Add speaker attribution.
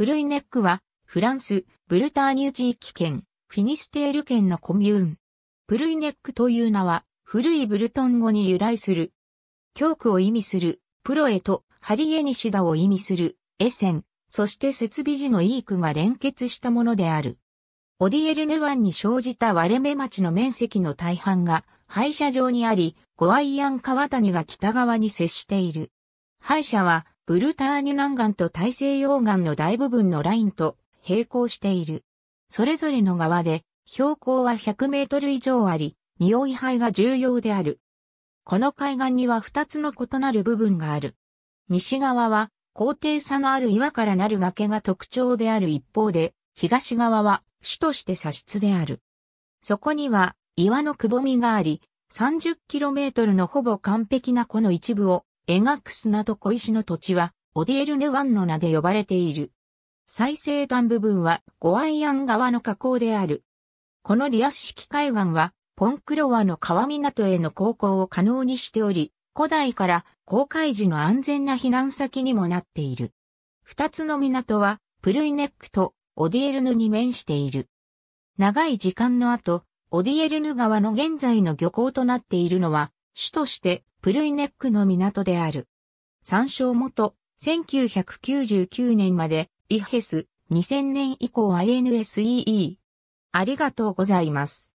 Speaker 1: クルイ
Speaker 2: ネックは、フランス、ブルターニュ地域圏、フィニステール県のコミューン。プルイネックという名は、古いブルトン語に由来する。教区を意味する、プロエとハリエニシダを意味する、エセン、そして設備時のイークが連結したものである。オディエルヌ湾に生じた割れ目町の面積の大半が、廃車場にあり、ゴアイアン川谷が北側に接している。廃車は、ブルターニュ南岸と大西洋岸の大部分のラインと並行している。それぞれの側で標高は100メートル以上あり、匂い灰が重要である。この海岸には2つの異なる部分がある。西側は高低差のある岩からなる崖が特徴である一方で、東側は主として砂出である。そこには岩のくぼみがあり、3 0キロメートルのほぼ完璧なこの一部をエガクスなど小石の土地は、オディエルネ湾の名で呼ばれている。最西端部分はゴアイアン川の河口である。このリアス式海岸は、ポンクロワの川港への航行を可能にしており、古代から航海時の安全な避難先にもなっている。二つの港は、プルイネックとオディエルヌに面している。長い時間の後、オディエルヌ川の現在の漁港となっているのは、主としてプルイネックの港である。参照元、1999年まで、イヘス、2000年以降 INSEE。ありがとうございます。